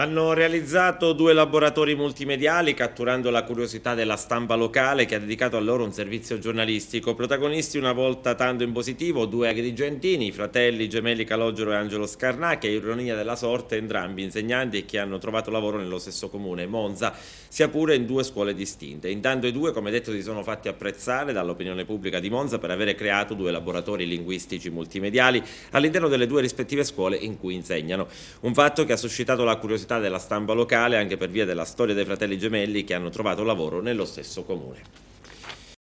Hanno realizzato due laboratori multimediali catturando la curiosità della stampa locale che ha dedicato a loro un servizio giornalistico. Protagonisti una volta tanto in positivo due agrigentini, fratelli gemelli Calogero e Angelo Scarnà che ironia della sorte entrambi insegnanti e che hanno trovato lavoro nello stesso comune, Monza, sia pure in due scuole distinte. Intanto i due come detto si sono fatti apprezzare dall'opinione pubblica di Monza per avere creato due laboratori linguistici multimediali all'interno delle due rispettive scuole in cui insegnano. Un fatto che ha suscitato la curiosità società della stampa locale anche per via della storia dei fratelli gemelli che hanno trovato lavoro nello stesso comune.